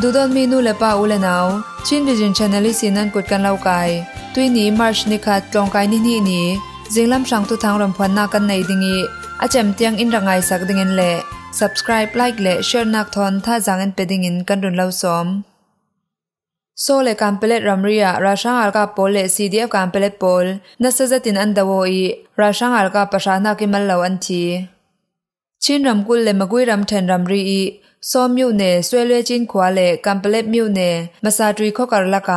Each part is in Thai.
ดูดอนมีนูเลปาอุลเลนาวชินดิจินชานลิสีนันกุดกันเล่ากายตุยนีมาร์ชนิคัดกลองกายนี่นี่นี่จิงลำช่างตุทางรำพันนากันในดิงีอาจจมเตียงอินรังไงสักดิเงินแหล่ subscribe like แล่ share นักทอนท่าจางเงินไปดิเงินกันรุนเล่าซ้อมโซเลกัมเปเลตรัมเรียราชังอาร์กาโปเลซีดีเอฟกัมเปเลตโปลนัสเซจตินอันดาวอีราชังอาร์กาปะชานาคิมัลเลวันที ชินรัมกุลเลมกุยรัมเทนรัมรีอีစောမြို့နယ်ဆွဲလွဲချင်းခွာလေကမ်ပလက်မြို့နယ်မစာတရီခော့ကာလက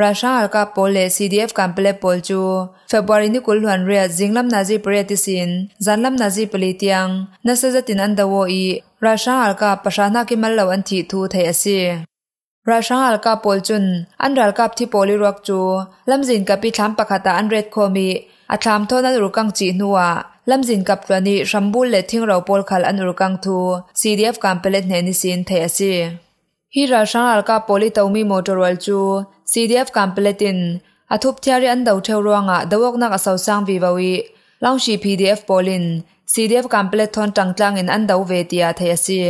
ရာရှာအကပိုလေ CDF ကမ်ပလက်ပိုလ်ချူဖေဗရီနီကုလ်ဟန်ရဲဇင်းလမ်နာဇီပရတီစင်ဇန်လမ်နာဇီပလီတຽງနဆဇတင်အန်ဒဝိုအီရာရှာအကပရှာနာကိမလောန်တီထူထေအစီราชาอัลกาโปลจุนอันรัลกับที่โปลิรักจูลำจินกับพิทามปะคตาอันเรดโคมีอัทามโทนันรุกังจีนัวลำจินกับตัวนีรัมบูลเลทิงเราปลขลอันรุกังทูซีดีเอฟการเปเลเนนิสินเทียซีฮิราชังอัลกาโปลิตาวมีมอเตอร์วัลจูซีดีเอฟการเปเลตินอาทุบเทียรีอันดาวเทวรวงอ่ะเดวกนักสาวสังวิวาวีลองชีพีดีเอฟโปลินซีดีเอฟการเปเลทอนจังจังอินอันดาวเวทียเทียซี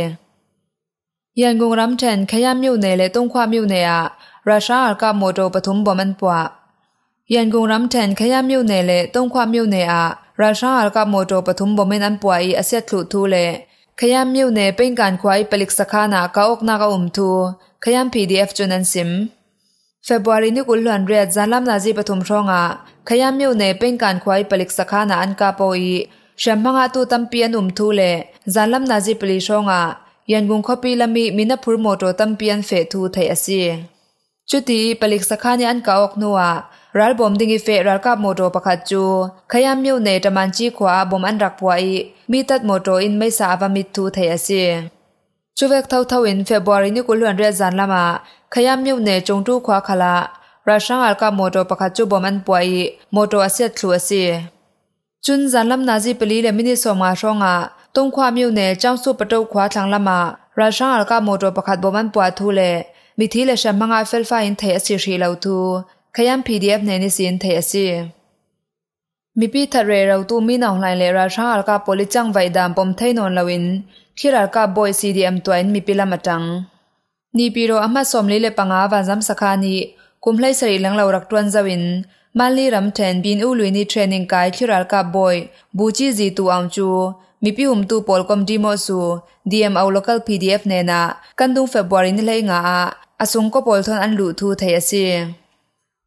ยังกงรัมเชนขยามิวเนเลตุองความิวเนียราชังอัลกาโมโตปฐมบอมันปวะยังกงรัมเชนขยามิวเนเลตุองความิวเนียราชาลกับโมโตปทุมบ่ไม่นันป่วยอาเซียทลุทูเลขยามมิวเนเป็นการควายปลิกสคานาก็อกนากอุมทู ขยามพีดีเอฟจุนันซิมเฟบรุนี้กุลลันเรียดจันลำนาจีปทุมช่องอ่ะขยามมิวเนเป็นการควายปลิกสคานาอันกาโปอีเชมังอาตูตัมเปียนอุมทูเลจันลำนาจีปลิช่องอ่ะยันกุงขปีลามีมินาพูรโมโตตัมเปียนเฟทูไทยอาซียชุดที่ปลิกสักขานี่อันเก่าออกนัวรัลบอมดิงิเฟรัลกับโมโตประคัจจูขยามมิวเนตมันจีขวาบอมอันรักปวยมีตัดโมโตอินไม่สาวามิทูเทียเซชูเวกเท่าเท่าอินเฟบวารีนิกุลวนเรียจันละมาขยามมิวเนจงทูขวาขละราชังอัลกับโมโตประคัจจูบอมอันปวยโมโตอาเซียทัวเซจุนจันลำนาจีปลีเลมินิสมาชองอ่ะตรงความมิวเนจ้าสุปะโตขวาทางละมาราชังอัลกับโมโตประคัจบอมอันปวยทูเลมิทีเลชมังอาเฟลฟาอินเทอสิรีเลาทูขยันพีดีเอฟเนนิสินเทอสิมิปีทะเรเราตูมีนองไลเลราชาอัลกาโพลิจังไวดามปมเทนอนลาวินคิรัลกาบอยซีดีเอ็มตัวอินมิปิลามาจังนีปีโรอามาสมลิเลปังอาวานซัมสคานีกุมไลสรีลังเลารักตวนจวินมาลีรัมเทนบินอูลุยนีเทรนนิ่งกายคิรัลกาบอยบูจิจีตูอังจูมิพิอุมตูปอลคอมดีโมสูดีเอ็มเอา local PDF เนนากันดุงเฟบรุารีนี่เลยงาอาสงก็ปอลทอนอันหลุทูไทยสิ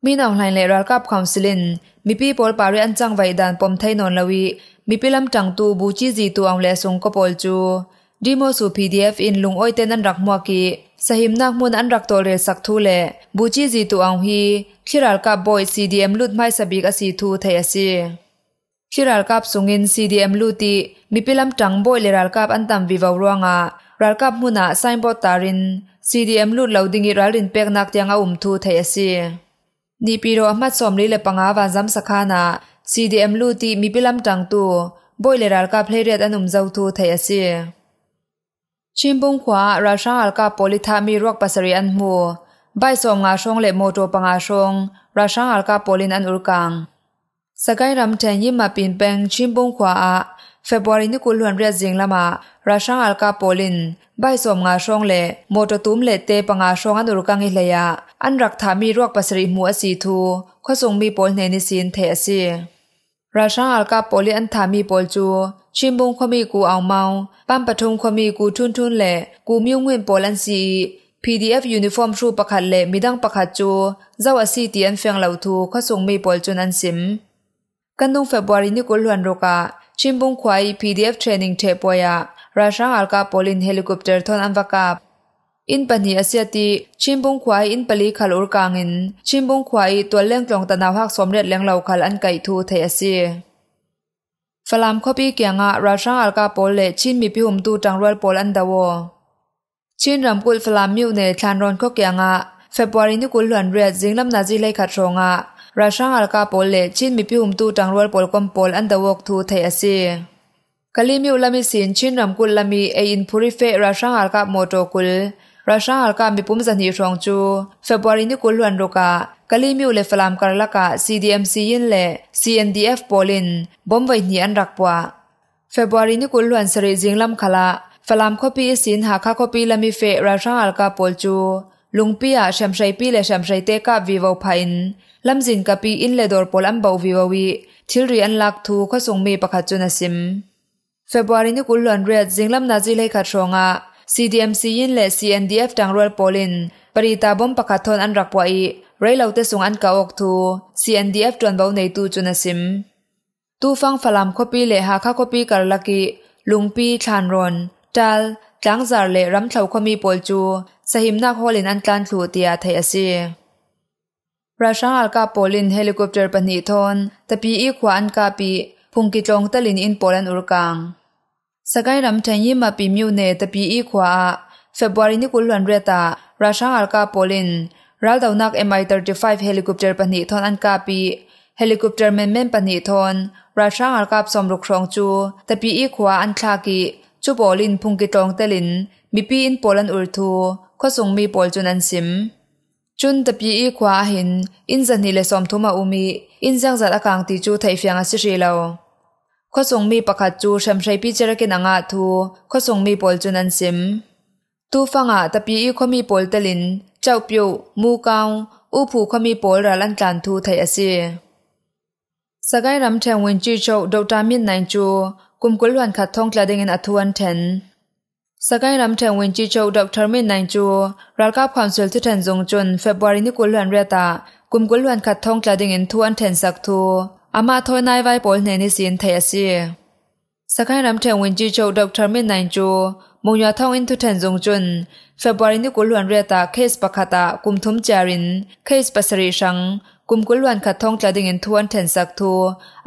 มีนองไลนเลรัลกับความสิลิน มีพี่ปอลปารีอันจังไวดันปมไทยนนลวีมีพี่ลำจังตูบูจีจีตัวอังเลสุงก็ปอลจูดีโมสูพีดีเอฟอินลุงอ้อยเตนันรักมัวกีสหิมนักมุนอันรักตัวเรศักทูเลบูจีจีตัวอังฮีคิรัลกับบอยซีดีเอ็มลุดไม่สบิกอสีทูไทยสิคิรัลกับสุงินซีดีเอ็มลุติมีพี่ลำจังบอยเลรัลกับอันตำวิวาวรัวงา ral kap hmuna signboard tarin CDM lut loading i ral in pek nak tiang a um thu thei ase ni piro ahmad somli le panga wa jam sakhana CDM lu ti mi pilam tang tu boy le ral ka phleriat anum zau thu thei ase chimbung khwa ra shang al ka politha mi rok pasari an mu bai som nga shong le moto panga shong ra shang al ka polin an urkang sakai ram than yima pin peng chimbung khwa a ฟบรินี่กุลหวนเรียจิงละมาราชังอัลกาโปลินใบสวมงาช่งเละโมตตุมเละเตปงาช่งอันรุกังอิเลยอันรักถามีรวกปัสริมัวสีทูข้อรงมีปลเนนิสินเทสีราชังอัลกาโปลินอถามีปลจู ชิมบุงขมีกูเอาเมาปั้มปทุมามีกูทุนทุนเละกูมิวเงินปลันสี PDF ยูนิฟอร์มชูประคัดเละมีดังประคัดจูเจ้าอาสีตีอันเฟียงเหล่าทูข้อรงมีปลจูนันสิม กันดุงเฟบรินี่กุลหวนโรกา chimbung khwai pdf training the poya rasang alka polin helicopter thon anwaka in pani asiati chimbung khwai in pali khal ur kangin chimbung khwai toleng tlong tanaw hak somret leng lo khal an kai thu thei ase falam khopi kyanga rasang alka pol le chin mi pihum tu tangrol pol an dawo chin ramkul falam miu ne thlanron kho kyanga february ni kul hlan re jinglam na ji lai kha thronga ราช่างอาลกาปอลเลชินมีพิวมตูจังรวดปอลกอมปอลอันตะวกทูไทยอาซีกลิมิวลามิสินชินรำกุลลามีเออินพูริเฟราช่างอาลกาโมโตกุลราช่างอาลกามีปุ่มสันทีรองจูเฟบรุารีนี่กุลวันโรกากะลิมิวเลฟลามการละกะ CDMC ยินเล CNDF ปอลินบอมไวนีอันรักปวะเฟบรุารีนี่กุลวันสริจิงลำคลาฟลามคอปีสินหาคาคอปีลามีเฟราช่างอาลกาปอลจูลุงปียแชมชัยปีและแชมชัยเตกาวีวอพัยน์ lamjin kapi in le dor pol ambau viwawi thilri an lak thu kho sungmi pakhat chuna sim February ni kulon red jinglam na jilai kha thronga CDMC in le CNDF tang rol polin parita bom pakhat thon an rakwa i railo te sung an ka ok thu CNDF ton bau nei tu chuna sim tu fang falam khopi le ha kha khopi karlaki lungpi thanron tal tlang zar le ram thlau khomi polchu sahim nak holin an tlan thu tia thai ase ราชาลกาโปลินเฮลิคอปเตอร์ปนิทอนตะปีอีขวานกับปีพุงกิจงตะลินอินโปแลนอุรกังสกายรัมทยิมาปีมิวเนตะปีอีขวาเฟบรุยนิคุลวันเรตาราชาลกาโปลินรัลดาวนักเอ็มไอ35เฮลิคอปเตอร์ปนิทอนอันกับปีเฮลิคอปเตอร์เมมเมนปนิทอนราชาลกาสมรุกครองจูตะปีอีขวาอันคลากิจูโปลินพุงกิจงตะลินมีปีอินโปแลนอุรทูข้อสงมีโปลจุนันซิมจุนตปีขวาหินอินจันนีเลสอมทุมาอุมีอินจังจัดอากางติจูไทยฟียงอาศิริเลวข้อส่งมีประกาศจูชมชัยพิจารกินงาทูข้อส่งมีปอลจุนันซิมตูฟังอาตปีข้อมีปอลตะลินเจ้าปิวมูกาวอูผูข้ามีปอลระลันการทูไทยอาศิสกายรำแทงเวนจีโจดูตามินนายจูกุมกุลวันขัดท้องกระเิ็นอัทวันเทนစကိုင်းရမ်ထန်ဝင်ချီချုပ်ဒေါက်တာမင်နိုင်ကျူရာကာဖောင်ဆယ်ထထန်ဇုံကျွန်းဖေဗူရီနီကူလွန်ရတာကုမ်ကူလွန်ခတ်ထုံကလဒင်းင်ထဝန်ထန်ဆက်သူအမထွေနိုင်ဝိုင်ပေါ်နေနေစင်ထဲစီစကိုင်းရမ်ထန်ဝင်ချီချုပ်ဒေါက်တာမင်နိုင်ကျူမုံရထောင်းအင်ထထန်ဇုံကျွန်းဖေဗူရီနီကူလွန်ရတာခေ့စ်ပခတာကုမ်ထုံချာရင်ခေ့စ်ပစရီရှန်กุมกุลวันขัดท่องจะดิ่งทวนเทนสักทู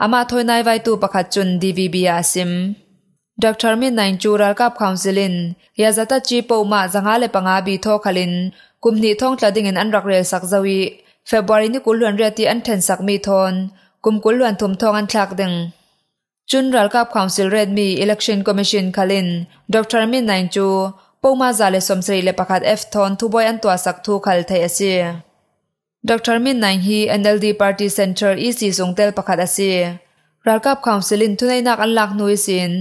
อามาทอยนายไวตูประคัดจุนดีวีบีอาซิมดรมินในจูรัลกับคาวซิลินยาจัตจีปูมาจังอาเลปังอาบีทอคลินกุมนิท่องจัดิ่งอันรักเรียสักจวีเฟบรีนี้กุลวนเรียตีอันเทนสักมีทอนกุมกุลวนทุมทองอันทักดึงจุนรักับคาวซิลเรดมีอิเล็กชันคอมมิชชันคลินดรมินในจูปูมาจาเลสมสรีเลปักัดเอฟทอนทุบอยอันตัวสักทูคัลเทเยเซีดรมินในฮีอันเอลดีพาร์ตี้เซ็นเตอร์อีซีสงเตลปักัดเอเซีรัฐบาลสิลินทุนในนักอันหลักนุยสิน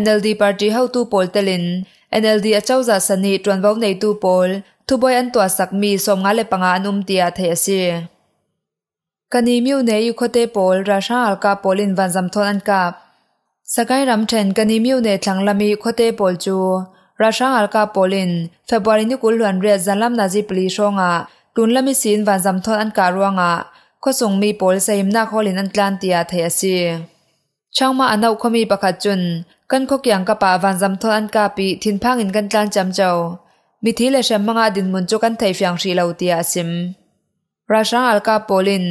NLD ปาร์ตี้เฮาตูโปลเตลิน NLD อาเจ้าจัดสนิทรวนว่าในตูโปลทุบอยอันตัวสักมีสมงาเลปังอันอุ้มเตียเทียสีกันนี้มิวเนยุคเตโปลราชาอัลกาโปลินวันจำทนอันกับสกายรัมเชนกันนี้มิวเนทังลามีคเตโปลจูราชาอัลกาโปลินเฟบรุนีกุลหลวนเรียดจันลำนาจิปลีช่งอ่ะตุนลามิสินวันจำทนอันการวงอ่ะข็ส่งมีโปลเซมนาค้อลินอันตรานเตียเทียซีช่างมาอันาคตมีประคัศจุนกันขกียงกระป๋าวันจำทอนอันกาปีทินพังอินกันตรานจำเจ้ามิทีเลเชมมังอาดินมุนจุกันเทยฟัยงสีเลาเตียซิมราชาอัลกาโปลิน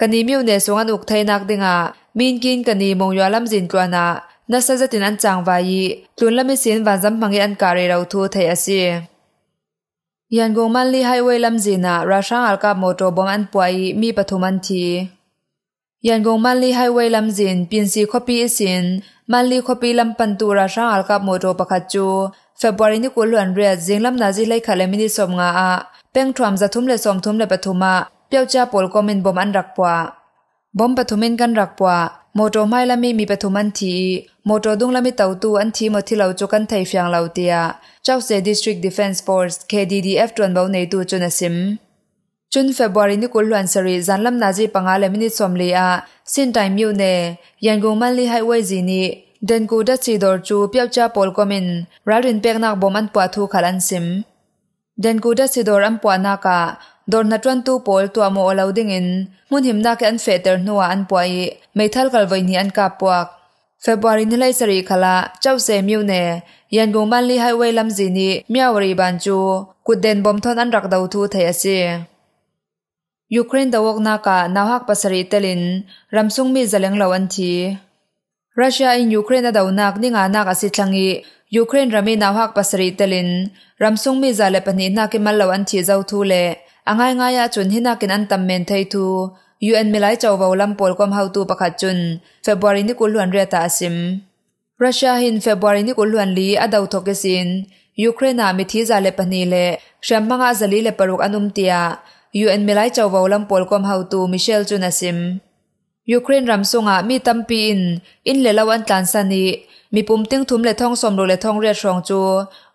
กันนิมิวเนสวงอันอุกเทนักดิงามีนกินกันนีมงยัลลมจินกวนานัสจะตินอันจางวายีตุนละมิสินวันจำมังอันกาเรเราทูเทียอสซียันกงมันลีไฮเวล์ลจีน่ะราช่างอัลกับโมโตบอมอันป่วยมีปฐุมันทียันกงมันลีไฮเวล์ลจีนปีนซีคอปีสินมันลีคอปีลำปันตูราช่างอัลกับโมโตปะคัจจูเฟบรุยนี่กุลหวนเรียดจิงลำนาจิไลขลเลมินิสมงาอะเป่งทรัมจะทุ่มเลสมทุ่มเลปฐุมะเปียวจ้าปลกอมินบอมอันรักปวะบอมปฐุมินกันรักปวะโมโตไม่ละมีมีปฐุมันที motor dung lami tàu tu an thi mo thilo chu kan thei fyang lo tia xe district defense force kddf tron bo nei tu chuna sim chun february ni kul luan sari zanlam na ji panga le mini som le a tài time yu ne yangon man li highway ji ni den ku da chi dor chu piao cha pol komin rarin pek nak bom an pwa thu khalan sim den ku da chi dor am pwa na ka dor na tran tu pol tu amo lo ding in mun him na ke phê feter nuwa an pwa i meithal kal vai ni an ka puak ဖေဖော်ဝါရီနေ့လိုက်စရီခလာကျောက်ဆယ်မြို့နယ်ရန်ကုန်မန္တလေးဟိုင်ဝေးလမ်းစီနီမြဝရီဘန်ကျိုကုဒန်ဘုံထွန်အန်ရက်ဒေါထူထေအစီယူကရိန်းတဝကနာကနာဟက်ပစရီတလင်ရမ်ဆုငမီဇလင်လဝန်တီရုရှားအင်ယူကရိန်းဒေါနာကနိငါနာကစစ်ချန်ငီယူကရိန်းရမီနာဟက်ပစရီတလင်ရမ်ဆုငမီဇလပနီနာကေမလဝန်တီဇောထူလေအငိုင်းငါယာချွန်ဟိနာကင်အန်တမ်မန်ထေထူยูเอ็นมิไลเจ้าวาวลำปพลความเฮาตูประคัศจุนเฟบรุรีนี่กุลหวนเรียตาสิมรัสเซียหินเฟบรุรีนี่กุลหวนลีอดาวทกสินยูเครนมีท่ซาเลปนีเลแชมมังอาซาลีเลปรุกอนุมเตียยูเอ็นมิไลเจ้าวาวลำปพลความเฮาตูมิเชลจุนสิมยูเครนรำสงะมีตัมปีนอินเลลาวันตานสนีมีปุ่มติ้งทุมเลท่องสมรดเลท่องเรียชรองจู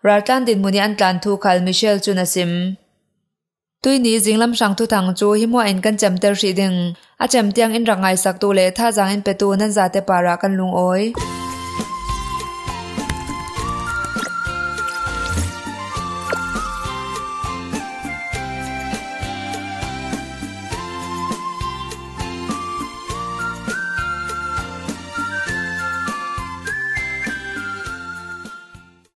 ราตันดินมุนีอันตันทูคัลมิเชลจุนสิมตุยนี้จิงลำสังทุทังจูหิมว่เอนกันจำเตอร์สีดึงอาจำเตียงอินรังไงสักตัวเลท่าจางอินเปตัวนั่นจ่าเตปาระกันลุงโอ้ย